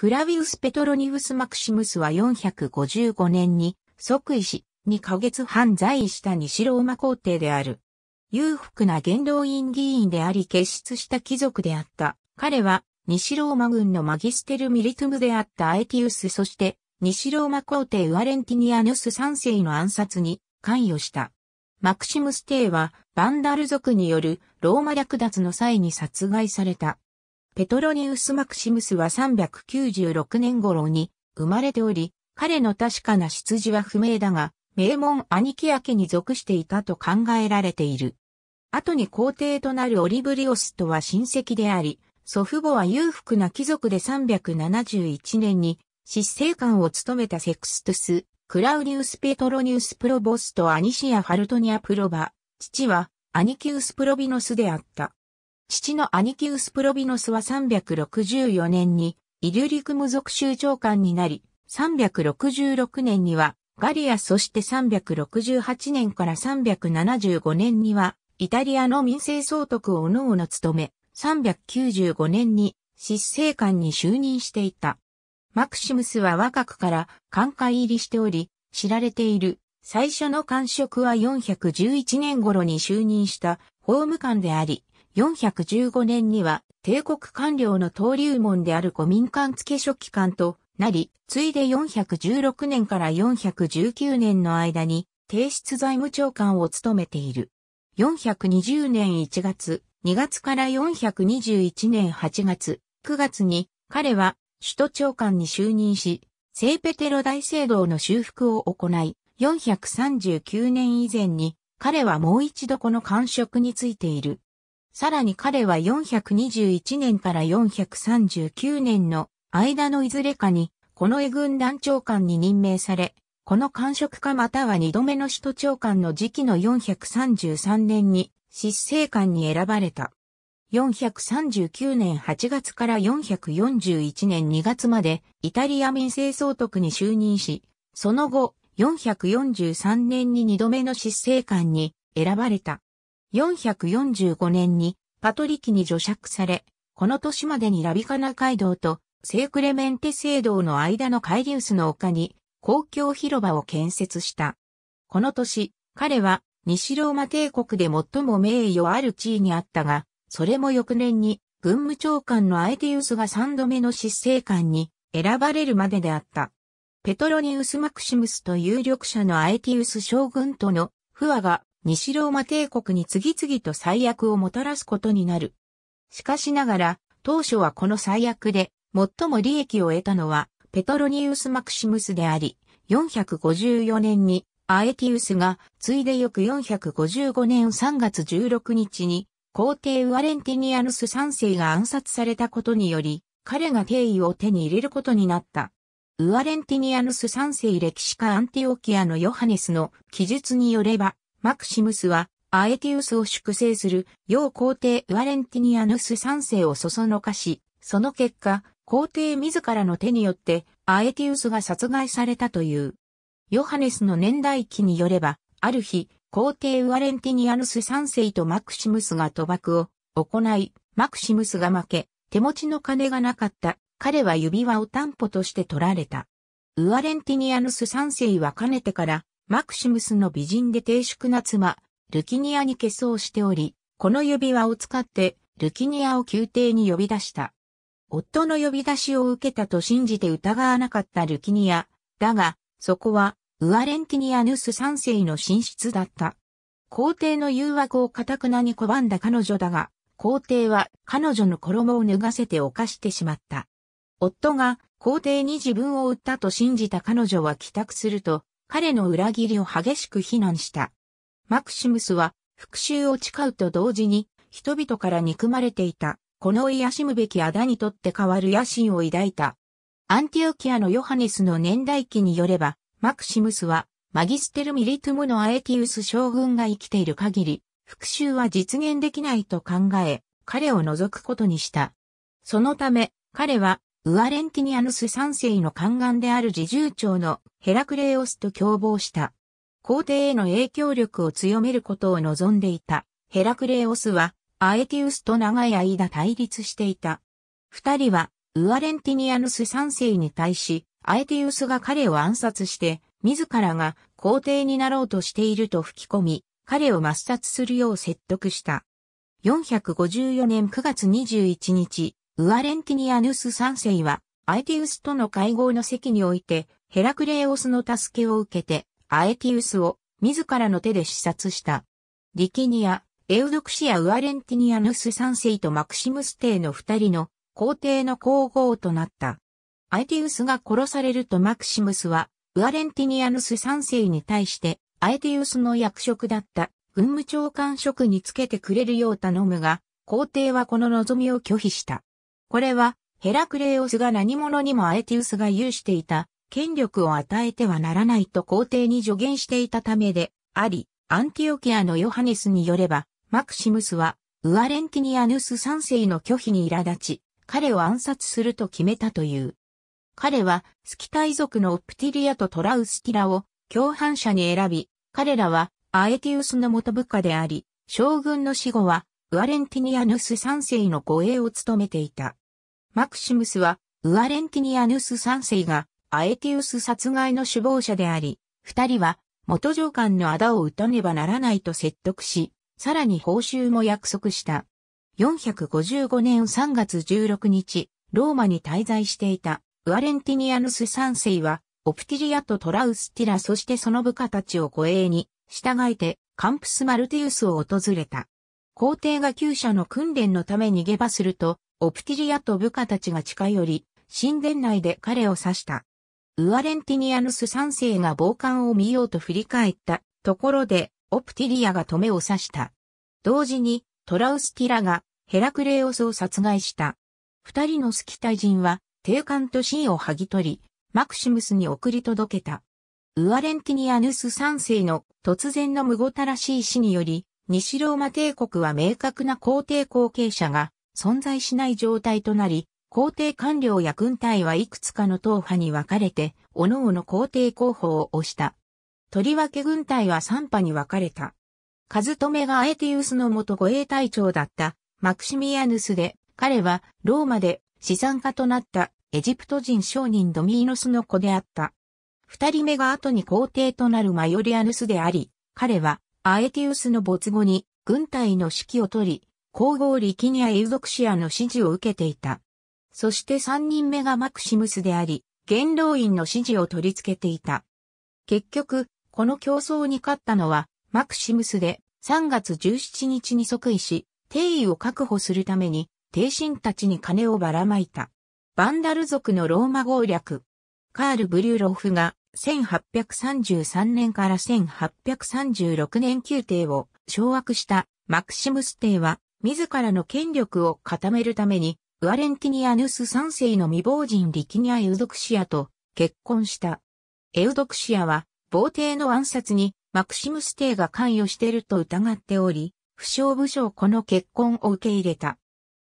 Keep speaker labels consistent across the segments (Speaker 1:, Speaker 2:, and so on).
Speaker 1: フラビウス・ペトロニウス・マクシムスは455年に即位し、2ヶ月半在位した西ローマ皇帝である。裕福な元老院議員であり結出した貴族であった。彼は西ローマ軍のマギステル・ミリトゥムであったアエティウスそして西ローマ皇帝ウアレンティニアヌス3世の暗殺に関与した。マクシムス帝はバンダル族によるローマ略奪の際に殺害された。ペトロニウス・マクシムスは396年頃に生まれており、彼の確かな出自は不明だが、名門兄貴明に属していたと考えられている。後に皇帝となるオリブリオスとは親戚であり、祖父母は裕福な貴族で371年に執政官を務めたセクストゥス、クラウディウス・ペトロニウス・プロボスとアニシア・ファルトニア・プロバ、父はアニキウス・プロビノスであった。父のアニキウス・プロビノスは364年にイリュリクム属州長官になり、366年にはガリアそして368年から375年にはイタリアの民政総督を各の務め、395年に執政官に就任していた。マクシムスは若くから官会入りしており、知られている最初の官職は411年頃に就任した法務官であり、415年には帝国官僚の登竜門である古民間付書記官となり、ついで416年から419年の間に提出財務長官を務めている。420年1月、2月から421年8月、9月に彼は首都長官に就任し、聖ペテロ大聖堂の修復を行い、439年以前に彼はもう一度この官職についている。さらに彼は421年から439年の間のいずれかに、この絵軍団長官に任命され、この官職かまたは二度目の首都長官の時期の433年に、執政官に選ばれた。439年8月から441年2月までイタリア民政総督に就任し、その後443年に二度目の執政官に選ばれた。445年にパトリキに除釈され、この年までにラビカナ街道と聖クレメンテ聖堂の間のカイリウスの丘に公共広場を建設した。この年、彼は西ローマ帝国で最も名誉ある地位にあったが、それも翌年に軍務長官のアエティウスが3度目の執政官に選ばれるまでであった。ペトロニウス・マクシムスと有力者のアエティウス将軍との不和が西ローマ帝国に次々と最悪をもたらすことになる。しかしながら、当初はこの最悪で、最も利益を得たのは、ペトロニウス・マクシムスであり、454年にアエティウスが、ついで翌455年3月16日に、皇帝ウアレンティニアヌス3世が暗殺されたことにより、彼が帝位を手に入れることになった。ウアレンティニアヌス3世歴史家アンティオキアのヨハネスの記述によれば、マクシムスは、アエティウスを粛清する、要皇帝ウアレンティニアヌス3世をそそのかし、その結果、皇帝自らの手によって、アエティウスが殺害されたという。ヨハネスの年代記によれば、ある日、皇帝ウアレンティニアヌス3世とマクシムスが賭博を行い、マクシムスが負け、手持ちの金がなかった。彼は指輪を担保として取られた。ウアレンティニアヌス3世はかねてからマクシムスの美人で低粛な妻、ルキニアに化粧しており、この指輪を使ってルキニアを宮廷に呼び出した。夫の呼び出しを受けたと信じて疑わなかったルキニア。だが、そこは、ウアレンティニアヌス3世の寝室だった。皇帝の誘惑をかたくなに拒んだ彼女だが、皇帝は彼女の衣を脱がせて犯してしまった。夫が皇帝に自分を売ったと信じた彼女は帰宅すると、彼の裏切りを激しく非難した。マクシムスは復讐を誓うと同時に人々から憎まれていた、この癒しむべきあだにとって変わる野心を抱いた。アンティオキアのヨハネスの年代記によれば、マクシムスはマギステルミリトゥムのアエティウス将軍が生きている限り、復讐は実現できないと考え、彼を除くことにした。そのため、彼はウアレンティニアヌス三世の宦官である自重長のヘラクレオスと共謀した。皇帝への影響力を強めることを望んでいたヘラクレオスはアエティウスと長い間対立していた。二人はウアレンティニアヌス三世に対しアエティウスが彼を暗殺して自らが皇帝になろうとしていると吹き込み彼を抹殺するよう説得した。454年9月21日、ウアレンティニアヌス三世は、アエティウスとの会合の席において、ヘラクレオスの助けを受けて、アエティウスを自らの手で視察した。リキニア、エウドクシア・ウアレンティニアヌス三世とマクシムス帝の二人の皇帝の皇后となった。アエティウスが殺されるとマクシムスは、ウアレンティニアヌス三世に対して、アエティウスの役職だった軍務長官職につけてくれるよう頼むが、皇帝はこの望みを拒否した。これは、ヘラクレオスが何者にもアエティウスが有していた、権力を与えてはならないと皇帝に助言していたためで、あり、アンティオキアのヨハネスによれば、マクシムスは、ウアレンティニアヌス三世の拒否に苛立ち、彼を暗殺すると決めたという。彼は、スキタイ族のオプティリアとトラウスティラを共犯者に選び、彼らは、アエティウスの元部下であり、将軍の死後は、ウアレンティニアヌス三世の護衛を務めていた。マクシムスは、ウアレンティニアヌス3世が、アエティウス殺害の首謀者であり、二人は、元上官の仇を撃たねばならないと説得し、さらに報酬も約束した。455年3月16日、ローマに滞在していた、ウアレンティニアヌス3世は、オプティリアとトラウスティラそしてその部下たちを護衛に、従えて、カンプス・マルティウスを訪れた。皇帝が旧社の訓練のため逃げ場すると、オプティリアと部下たちが近寄り、神殿内で彼を刺した。ウアレンティニアヌス三世が暴漢を見ようと振り返ったところで、オプティリアが止めを刺した。同時に、トラウスティラがヘラクレオスを殺害した。二人のスキタ人は、帝冠と神を剥ぎ取り、マクシムスに送り届けた。ウアレンティニアヌス三世の突然の無ごたらしい死により、西ローマ帝国は明確な皇帝後継者が存在しない状態となり、皇帝官僚や軍隊はいくつかの党派に分かれて、各々皇帝候補を推した。とりわけ軍隊は三派に分かれた。カズトメがアエティウスの元護衛隊長だったマクシミアヌスで、彼はローマで資産家となったエジプト人商人ドミーノスの子であった。二人目が後に皇帝となるマヨリアヌスであり、彼はアエティウスの没後に軍隊の指揮を取り、皇后リキニア・エウゾクシアの指示を受けていた。そして三人目がマクシムスであり、元老院の指示を取り付けていた。結局、この競争に勝ったのは、マクシムスで3月17日に即位し、帝位を確保するために、帝臣たちに金をばらまいた。バンダル族のローマ合略。カール・ブリュロフが1833年から1836年宮廷を掌握したマクシムス帝は自らの権力を固めるために、ウアレンティニアヌス三世の未亡人リキニア・エウドクシアと結婚した。エウドクシアは、暴帝の暗殺にマクシムス帝が関与していると疑っており、不詳不詳この結婚を受け入れた。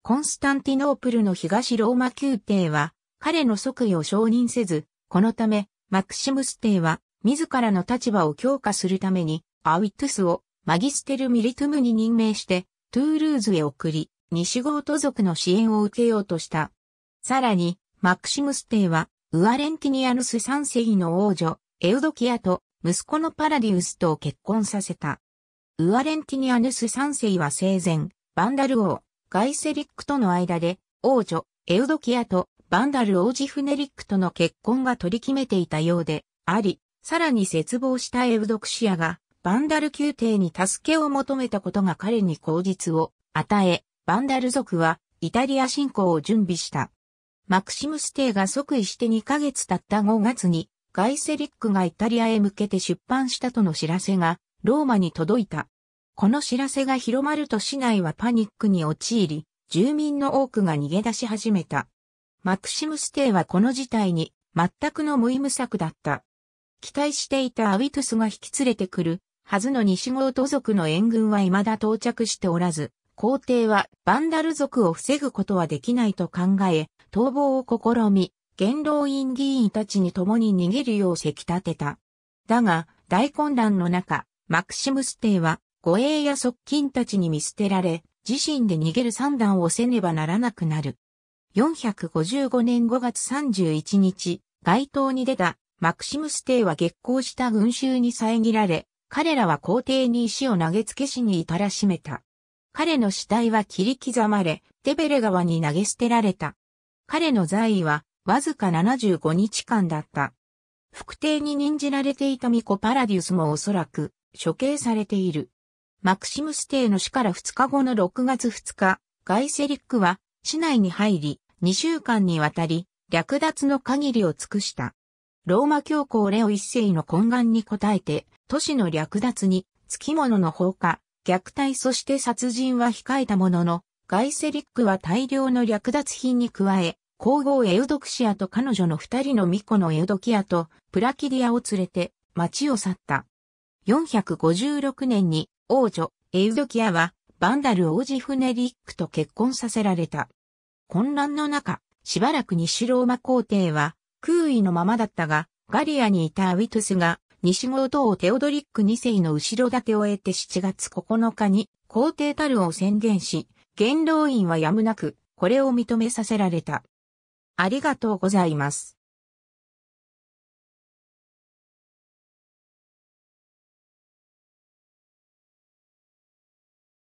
Speaker 1: コンスタンティノープルの東ローマ宮廷は、彼の即位を承認せず、このため、マクシムス帝は、自らの立場を強化するために、アウィットゥスをマギステル・ミリトゥムに任命して、トゥールーズへ送り、西ゴート族の支援を受けようとした。さらに、マクシムス帝は、ウアレンティニアヌス3世の王女、エウドキアと、息子のパラディウスと結婚させた。ウアレンティニアヌス3世は生前、バンダル王、ガイセリックとの間で、王女、エウドキアと、バンダル王子フネリックとの結婚が取り決めていたようで、あり、さらに絶望したエウドクシアが、バンダル宮廷に助けを求めたことが彼に口実を与え、バンダル族はイタリア侵攻を準備した。マクシムステが即位して2ヶ月経った5月に、ガイセリックがイタリアへ向けて出版したとの知らせが、ローマに届いた。この知らせが広まると市内はパニックに陥り、住民の多くが逃げ出し始めた。マクシムステはこの事態に全くの無意無策だった。期待していたアウィトゥスが引き連れてくるはずの西郷都族の援軍は未だ到着しておらず、皇帝はバンダル族を防ぐことはできないと考え、逃亡を試み、元老院議員たちに共に逃げるようせき立てた。だが、大混乱の中、マクシムス帝は、護衛や側近たちに見捨てられ、自身で逃げる算段をせねばならなくなる。455年5月31日、街頭に出たマクシムス帝は激行した群衆に遮られ、彼らは皇帝に石を投げつけ死に至らしめた。彼の死体は切り刻まれ、テベレ川に投げ捨てられた。彼の在位は、わずか75日間だった。副帝に任じられていたミコ・パラディウスもおそらく、処刑されている。マクシムス帝の死から2日後の6月2日、ガイセリックは、市内に入り、2週間にわたり、略奪の限りを尽くした。ローマ教皇レオ一世の懇願に応えて、都市の略奪に、付き物の放火、虐待そして殺人は控えたものの、ガイセリックは大量の略奪品に加え、皇后エウドクシアと彼女の二人の巫女のエウドキアとプラキディアを連れて町を去った。456年に王女エウドキアはバンダル王子フネリックと結婚させられた。混乱の中、しばらく西ローマ皇帝は空位のままだったが、ガリアにいたウィトゥスが、西郷党テオドリック2世の後ろ盾を得て7月9日に皇帝タルを宣言し、元老院はやむなく、これを認めさせられた。ありがとうございます。